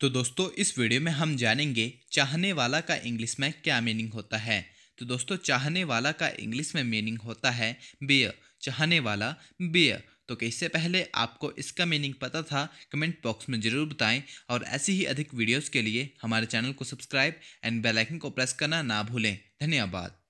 तो दोस्तों इस वीडियो में हम जानेंगे चाहने वाला का इंग्लिश में क्या मीनिंग होता है तो दोस्तों चाहने वाला का इंग्लिश में मीनिंग होता है बेय चाहने वाला बेय तो कि इससे पहले आपको इसका मीनिंग पता था कमेंट बॉक्स में ज़रूर बताएं और ऐसी ही अधिक वीडियोस के लिए हमारे चैनल को सब्सक्राइब एंड बेल आइकन को प्रेस करना ना भूलें धन्यवाद